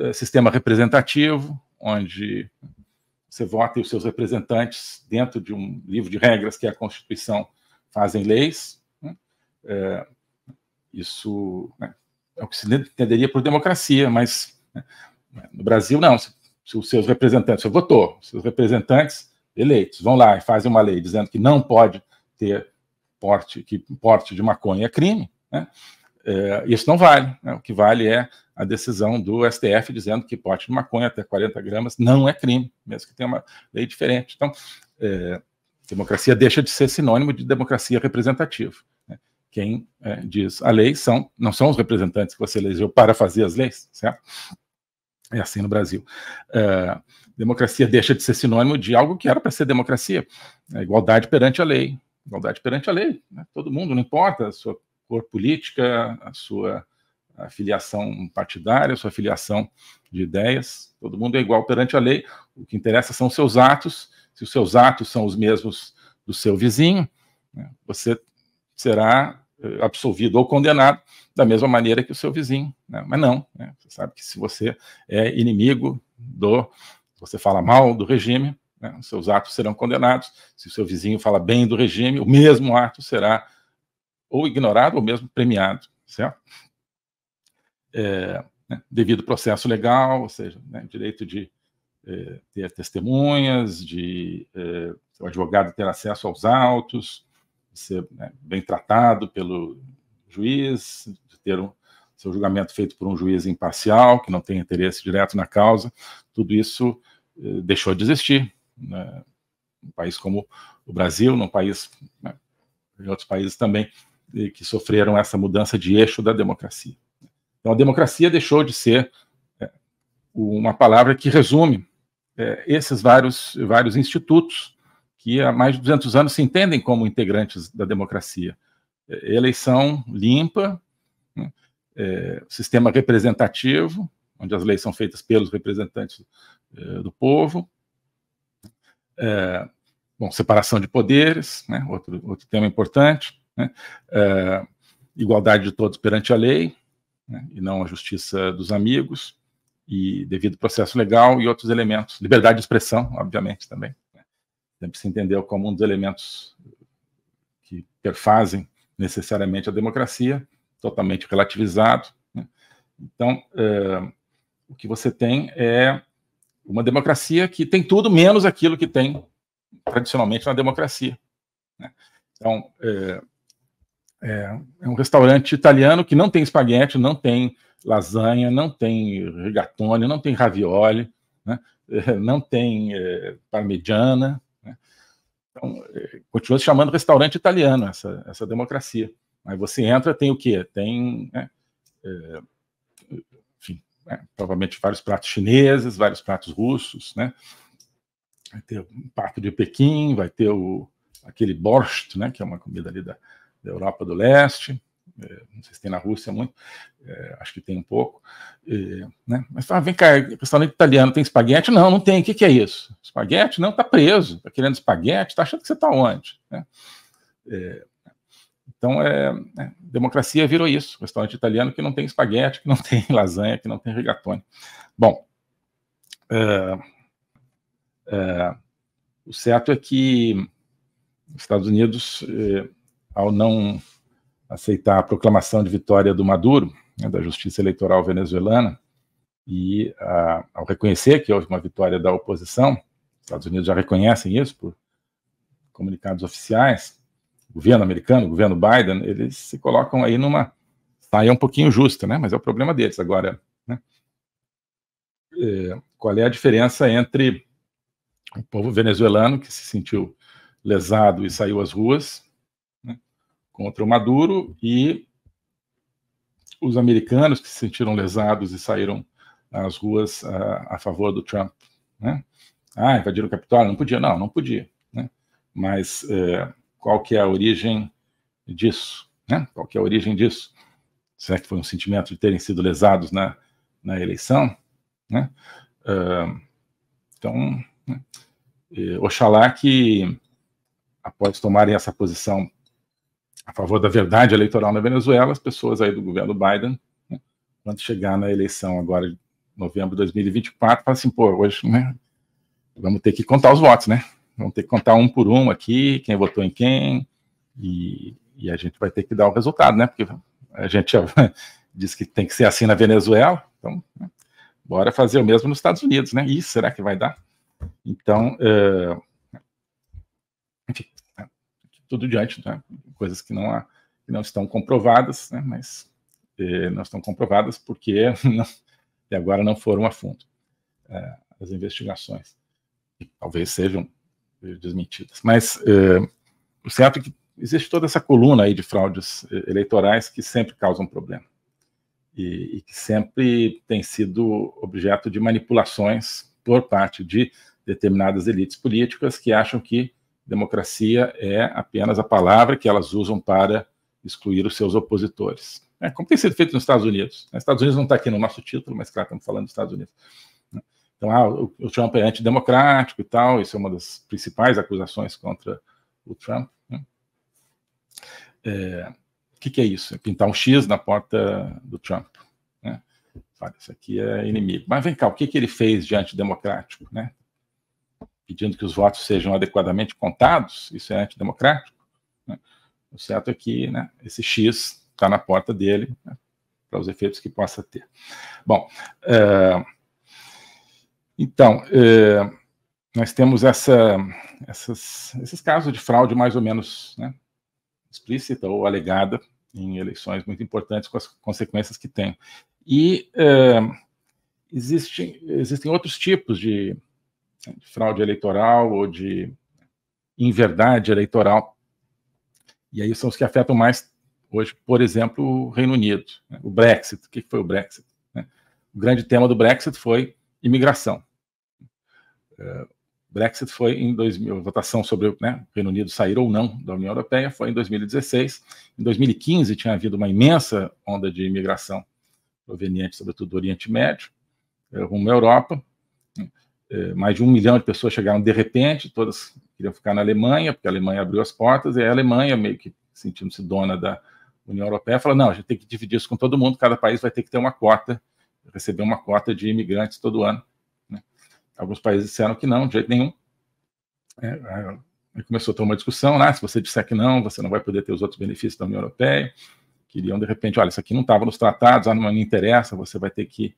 É, sistema representativo, onde você vota e os seus representantes, dentro de um livro de regras que é a Constituição, fazem leis. Né, é, isso né, é o que se entenderia por democracia, mas né, no Brasil não. Se, se, os seus representantes, você votou, seus representantes eleitos vão lá e fazem uma lei dizendo que não pode ter porte, que porte de maconha é crime, né, é, isso não vale. Né? O que vale é a decisão do STF dizendo que pote de maconha até 40 gramas não é crime, mesmo que tenha uma lei diferente. Então, é, democracia deixa de ser sinônimo de democracia representativa. Né? Quem é, diz a lei são, não são os representantes que você elegeu para fazer as leis, certo? É assim no Brasil. É, democracia deixa de ser sinônimo de algo que era para ser democracia. Né? igualdade perante a lei. Igualdade perante a lei. Né? Todo mundo, não importa a sua cor política, a sua filiação partidária, a sua filiação de ideias. Todo mundo é igual perante a lei. O que interessa são seus atos. Se os seus atos são os mesmos do seu vizinho, né, você será eh, absolvido ou condenado da mesma maneira que o seu vizinho. Né? Mas não, né? você sabe que se você é inimigo do, você fala mal do regime, né? seus atos serão condenados. Se o seu vizinho fala bem do regime, o mesmo ato será ou ignorado ou mesmo premiado, certo? É, né, devido ao processo legal, ou seja, né, direito de é, ter testemunhas, de é, o advogado ter acesso aos autos, de ser né, bem tratado pelo juiz, de ter um, seu julgamento feito por um juiz imparcial, que não tem interesse direto na causa, tudo isso é, deixou de existir. Né? Um país como o Brasil, num país, né, em outros países também, que sofreram essa mudança de eixo da democracia. Então, a democracia deixou de ser é, uma palavra que resume é, esses vários, vários institutos que há mais de 200 anos se entendem como integrantes da democracia. É, eleição limpa, né, é, sistema representativo, onde as leis são feitas pelos representantes é, do povo. É, bom, separação de poderes, né, outro, outro tema importante. Né? É, igualdade de todos perante a lei, né? e não a justiça dos amigos, e devido processo legal e outros elementos. Liberdade de expressão, obviamente, também. Né? Sempre se entendeu como um dos elementos que perfazem necessariamente a democracia, totalmente relativizado. Né? Então, é, o que você tem é uma democracia que tem tudo menos aquilo que tem tradicionalmente na democracia. Né? Então, é, é, é um restaurante italiano que não tem espaguete, não tem lasanha, não tem regatone, não tem ravioli, né? É, não tem é, parmegiana. Né? Então, é, continua se chamando restaurante italiano essa, essa democracia. Aí você entra, tem o quê? Tem, né? é, enfim, né? provavelmente vários pratos chineses, vários pratos russos, né? Vai ter um pato de Pequim, vai ter o, aquele borscht, né? Que é uma comida ali da, da Europa do Leste, é, não sei se tem na Rússia muito, é, acho que tem um pouco. É, né? Mas fala, vem cá, é restaurante italiano tem espaguete? Não, não tem. O que, que é isso? Espaguete? Não, tá preso. Está querendo espaguete? Está achando que você está onde? Né? É, então, é, democracia virou isso. Restaurante italiano que não tem espaguete, que não tem lasanha, que não tem rigatone. Bom, o certo é que os Estados Unidos ao não aceitar a proclamação de vitória do Maduro, né, da justiça eleitoral venezuelana, e a, ah, ao reconhecer que houve uma vitória da oposição, os Estados Unidos já reconhecem isso por comunicados oficiais, o governo americano, o governo Biden, eles se colocam aí numa saia um pouquinho justa, né? Mas é o problema deles agora. Né? É, qual é a diferença entre o povo venezuelano que se sentiu lesado e saiu às ruas contra o Maduro e os americanos que se sentiram lesados e saíram às ruas a, ah, a favor do Trump. Né? Ah, invadiram o Capitólio? Não podia, não, não podia. Né? Mas é, qual que é a origem disso? Né? Qual que é a origem disso? Será que foi um sentimento de terem sido lesados na, na eleição? Né? Uh, então, né? Eh, oxalá que, após tomarem essa posição a favor da verdade eleitoral na Venezuela, as pessoas aí do governo Biden, né, quando chegar na eleição agora de novembro de 2024, falam assim, pô, hoje né, vamos ter que contar os votos, né? Vamos ter que contar um por um aqui, quem votou em quem, e, e a gente vai ter que dar o resultado, né? Porque a gente já diz que tem que ser assim na Venezuela, então né, bora fazer o mesmo nos Estados Unidos, né? E será que vai dar? Então, uh, enfim, né, tudo diante né, coisas que não, há, que não estão comprovadas, né, mas eh, não estão comprovadas porque não, até agora não foram a fundo eh, as investigações, que talvez sejam desmentidas. Mas eh, o certo é que existe toda essa coluna aí de fraudes eh, eleitorais que sempre causam problema e, e que sempre tem sido objeto de manipulações por parte de determinadas elites políticas que acham que democracia é apenas a palavra que elas usam para excluir os seus opositores. É, como tem sido feito nos Estados Unidos. Os né? Estados Unidos não está aqui no nosso título, mas claro, estamos falando dos Estados Unidos. Né? Então, ah, o, Trump é antidemocrático e tal, isso é uma das principais acusações contra o Trump. Né? É, o que, que, é isso? É pintar um X na porta do Trump. Né? Olha, isso aqui é inimigo. Mas vem cá, o que, que ele fez de antidemocrático? Né? pedindo que os votos sejam adequadamente contados, isso é antidemocrático. Né? O certo é que né, esse X está na porta dele, né, para os efeitos que possa ter. Bom, é, então, é, nós temos essa, essas, esses casos de fraude mais ou menos né, explícita ou alegada em eleições muito importantes, com as consequências que tem. E é, existem outros tipos de de fraude eleitoral ou de inverdade eleitoral. E aí são os que afetam mais hoje, por exemplo, o Reino Unido. Né? O Brexit. O que foi o Brexit? Né? O grande tema do Brexit foi imigração. É, Brexit foi em 2000, a votação sobre né, o Reino Unido sair ou não da União Europeia foi em 2016. Em 2015 tinha havido uma imensa onda de imigração proveniente, sobretudo, do Oriente Médio, é, rumo à Europa. Eh, mais de um milhão de pessoas chegaram de repente, todas queriam ficar na Alemanha, porque a Alemanha abriu as portas, e a Alemanha, meio que sentindo-se dona da União Europeia, falou: não, a gente tem que dividir isso com todo mundo, cada país vai ter que ter uma cota, receber uma cota de imigrantes todo ano. Né? Alguns países disseram que não, de jeito nenhum. É, é começou a ter uma discussão, né? se você disser que não, você não vai poder ter os outros benefícios da União Europeia. Queriam, de repente, olha, isso aqui não estava nos tratados, ah, não me interessa, você vai ter que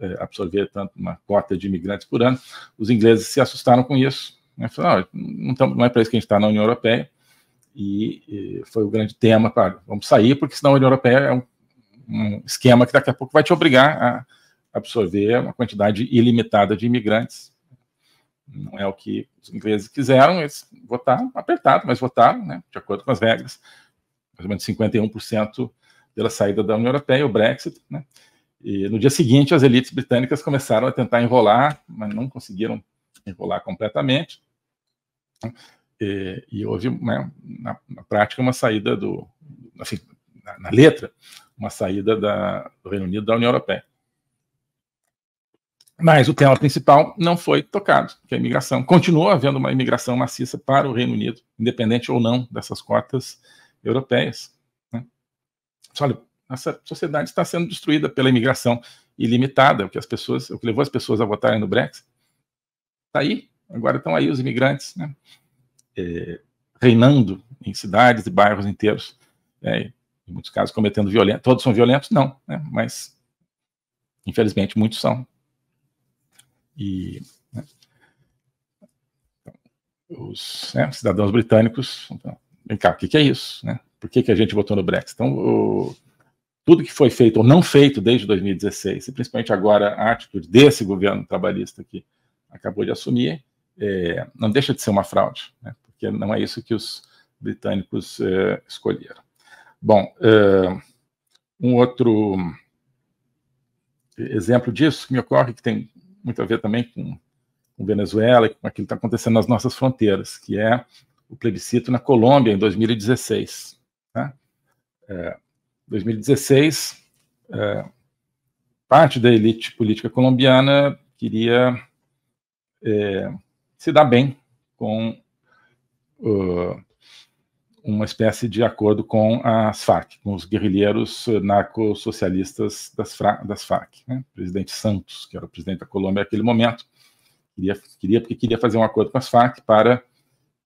é, absorver tanto uma cota de imigrantes por ano. Os ingleses se assustaram com isso, né? falaram, não, não, é para isso que a gente está na União Europeia, e, e, foi o grande tema, claro, vamos sair, porque senão a União Europeia é um, um esquema que daqui a pouco vai te obrigar a absorver uma quantidade ilimitada de imigrantes. Não é o que os ingleses quiseram, eles votaram, apertado, mas votaram, né, de acordo com as regras. Mais ou menos 51% pela saída da União Europeia, o Brexit, né? E no dia seguinte, as elites britânicas começaram a tentar enrolar, mas não conseguiram enrolar completamente. E, e houve, né, na, na, prática, uma saída do. Assim, na, na, letra, uma saída da, do Reino Unido da União Europeia. Mas o tema principal não foi tocado, que é a imigração. continua havendo uma imigração maciça para o Reino Unido, independente ou não dessas cotas europeias. Né? Só nossa sociedade está sendo destruída pela imigração ilimitada, o que as pessoas, o que levou as pessoas a votarem no Brexit. Está aí, agora estão aí os imigrantes, né? É, reinando em cidades e bairros inteiros, é, em muitos casos cometendo violência. Todos são violentos? Não, né? mas infelizmente muitos são. E né? Então, os, né, cidadãos britânicos, então, vem cá, o que, que é isso? Né? Por que, que a gente votou no Brexit? Então, o, tudo que foi feito ou não feito desde 2016, e principalmente agora a atitude desse governo trabalhista que acabou de assumir, é, não deixa de ser uma fraude, né? porque não é isso que os britânicos é, escolheram. Bom, é, um outro exemplo disso que me ocorre, que tem muito a ver também com, com Venezuela e com aquilo que está acontecendo nas nossas fronteiras, que é o plebiscito na Colômbia em 2016. Né? É, 2016, é, parte da elite política colombiana queria é, se dar bem com uh, uma espécie de acordo com as FARC, com os guerrilheiros narcossocialistas das, das FARC. Né? O presidente Santos, que era o presidente da Colômbia naquele momento, queria, queria porque queria fazer um acordo com as FARC para,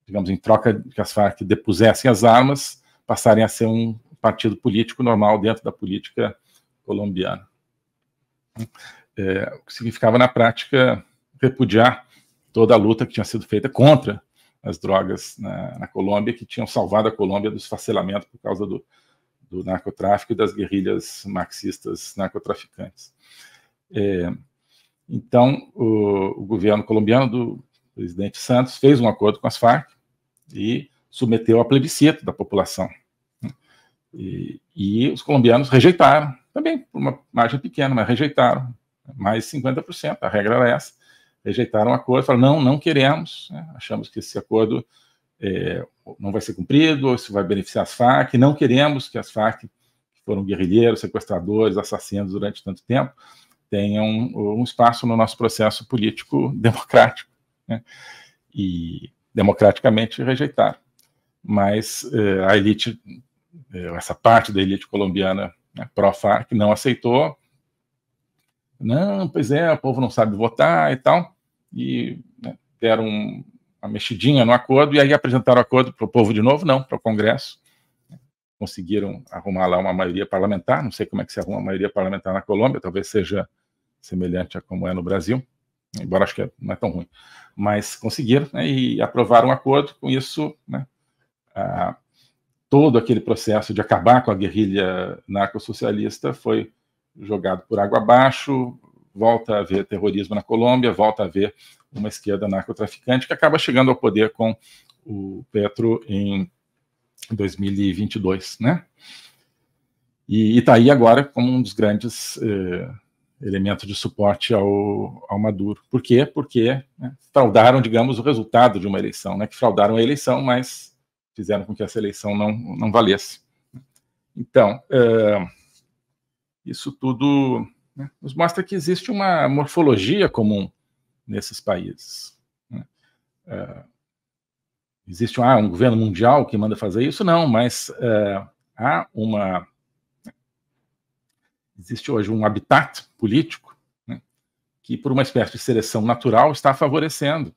digamos, em troca que as FARC depusessem as armas, passarem a ser um partido político normal dentro da política colombiana. É, o que significava, na prática, repudiar toda a luta que tinha sido feita contra as drogas na, na Colômbia, que tinham salvado a Colômbia do esfacelamento por causa do, do narcotráfico e das guerrilhas marxistas narcotraficantes. É, então, o, o, governo colombiano do presidente Santos fez um acordo com as Farc e submeteu a plebiscito da população e, e os colombianos rejeitaram, também por uma margem pequena, mas rejeitaram, né, mais 50%, a regra era essa. Rejeitaram o acordo, falaram: não, não queremos, né? achamos que esse acordo é, não vai ser cumprido, isso vai beneficiar as FARC, não queremos que as FARC, que foram guerrilheiros, sequestradores, assassinos durante tanto tempo, tenham um, um espaço no nosso processo político democrático. Né? E democraticamente rejeitaram. Mas eh, a elite é, essa parte da elite colombiana né, pró-FARC não aceitou. Não, pois é, o povo não sabe votar e tal. E né, deram uma mexidinha no acordo e aí apresentaram o acordo para o povo de novo, não, para o Congresso. Conseguiram arrumar lá uma maioria parlamentar, não sei como é que se arruma uma maioria parlamentar na Colômbia, talvez seja semelhante a como é no Brasil, embora acho que não é tão ruim. Mas conseguiram né, e aprovaram um acordo, com isso né, a, todo aquele processo de acabar com a guerrilha narcosocialista foi jogado por água abaixo, volta a haver terrorismo na Colômbia, volta a haver uma esquerda narcotraficante que acaba chegando ao poder com o Petro em 2022, né? E está aí agora como um dos grandes eh, elementos de suporte ao, ao Maduro. Por quê? Porque né, fraudaram, digamos, o resultado de uma eleição, né? Que fraudaram a eleição, mas fizeram com que essa eleição não, não valesse. Então, eh, isso tudo né, nos mostra que existe uma morfologia comum nesses países. Né? Eh, existe ah, um governo mundial que manda fazer isso? Não, mas eh, há uma. Existe hoje um habitat político né, que, por uma espécie de seleção natural, está favorecendo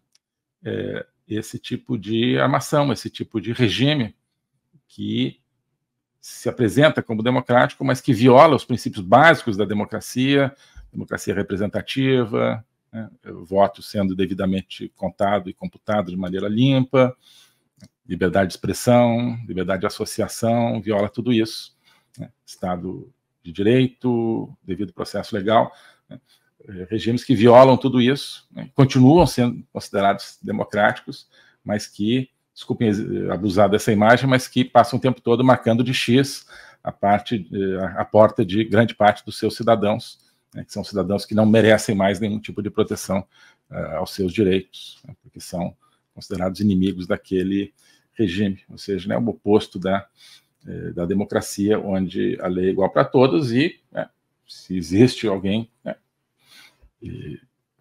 esse tipo de armação, esse tipo de regime que se apresenta como democrático, mas que viola os princípios básicos da democracia, democracia representativa, né, voto sendo devidamente contado e computado de maneira limpa, liberdade de expressão, liberdade de associação, viola tudo isso. Né, Estado de direito, devido processo legal. Né, eh, regimes que violam tudo isso, né, continuam sendo considerados democráticos, mas que, desculpem eh, abusar dessa imagem, mas que passam o tempo todo marcando de X a, parte, eh, a porta de grande parte dos seus cidadãos, né, que são cidadãos que não merecem mais nenhum tipo de proteção uh, aos seus direitos, né, porque são considerados inimigos daquele regime, ou seja, né, o oposto da, da democracia, onde a lei é igual para todos e né, se existe alguém né,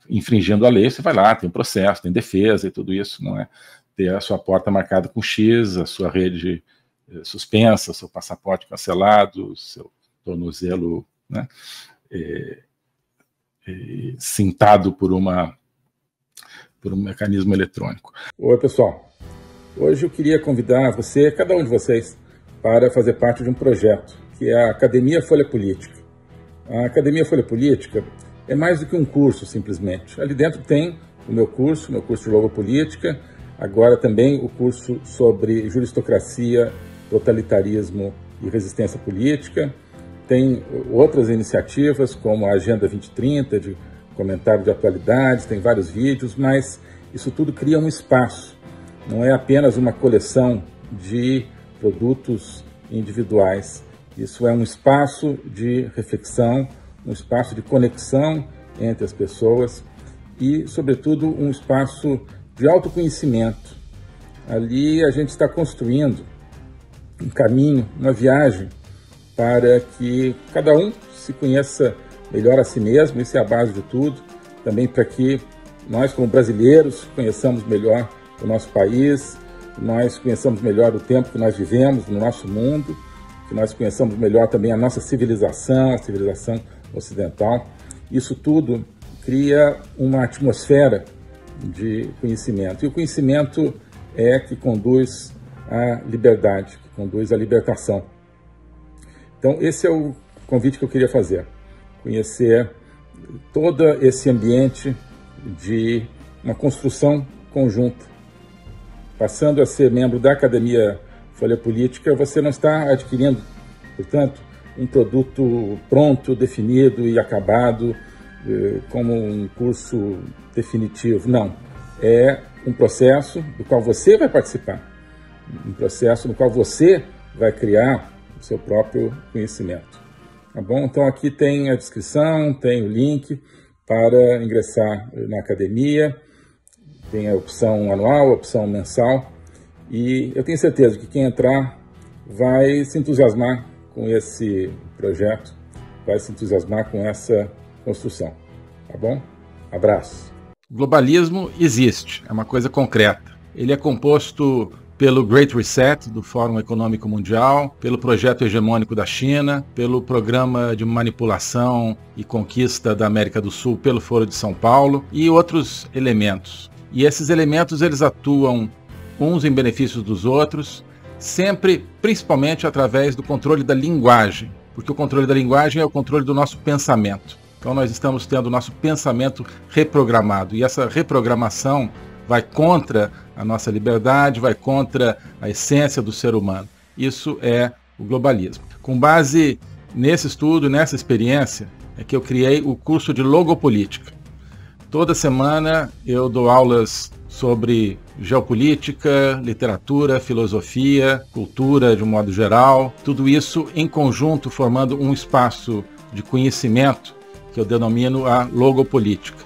infringindo a lei, você vai lá, tem um processo, tem defesa e tudo isso, não é? Ter a sua porta marcada com X, a sua rede eh, suspensa, seu passaporte cancelado, seu tornozelo né, cintado por, uma, por um mecanismo eletrônico. Oi, pessoal. Hoje eu queria convidar você, cada um de vocês, para fazer parte de um projeto que é a Academia Folha Política. A Academia Folha Política é mais do que um curso, simplesmente. Ali dentro tem o meu curso, meu curso de Logopolítica, agora também o curso sobre juristocracia, totalitarismo e resistência política. Tem outras iniciativas, como a Agenda 2030, de comentário de atualidades, tem vários vídeos, mas isso tudo cria um espaço. Não é apenas uma coleção de produtos individuais. Isso é um espaço de reflexão, um espaço de conexão entre as pessoas e, sobretudo, um espaço de autoconhecimento. Ali a gente está construindo um caminho, uma viagem para que cada um se conheça melhor a si mesmo, isso é a base de tudo, também para que nós, como brasileiros, conheçamos melhor o nosso país, nós conheçamos melhor o tempo que nós vivemos no nosso mundo, que nós conheçamos melhor também a nossa civilização, a civilização ocidental. Isso tudo cria uma atmosfera de conhecimento. E o conhecimento é que conduz à liberdade, que conduz à libertação. Então, esse é o convite que eu queria fazer: conhecer todo esse ambiente de uma construção conjunta. Passando a ser membro da Academia Folha Política, você não está adquirindo, portanto, um produto pronto, definido e acabado eh, como um curso definitivo. Não. É um processo do qual você vai participar, um processo no qual você vai criar o seu próprio conhecimento. Tá bom? Então aqui tem a descrição, tem o link para ingressar na academia, tem a opção anual, a opção mensal, e eu tenho certeza que quem entrar vai se entusiasmar com esse projeto, vai se entusiasmar com essa construção. Tá bom? Abraço. Globalismo existe, é uma coisa concreta. Ele é composto pelo Great Reset do Fórum Econômico Mundial, pelo projeto hegemônico da China, pelo programa de manipulação e conquista da América do Sul pelo Foro de São Paulo e outros elementos. E esses elementos eles atuam uns em benefício dos outros sempre, principalmente através do controle da linguagem, porque o controle da linguagem é o controle do nosso pensamento. Então nós estamos tendo o nosso pensamento reprogramado e essa reprogramação vai contra a nossa liberdade, vai contra a essência do ser humano. Isso é o globalismo. Com base nesse estudo, nessa experiência, é que eu criei o curso de logopolítica. Toda semana eu dou aulas sobre geopolítica, literatura, filosofia, cultura de um modo geral, tudo isso em conjunto formando um espaço de conhecimento que eu denomino a logopolítica,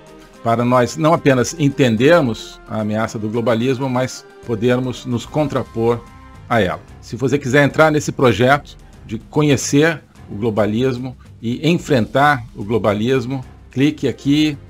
para nós não apenas entendermos a ameaça do globalismo, mas podermos nos contrapor a ela. Se você quiser entrar nesse projeto de conhecer o globalismo e enfrentar o globalismo, clique aqui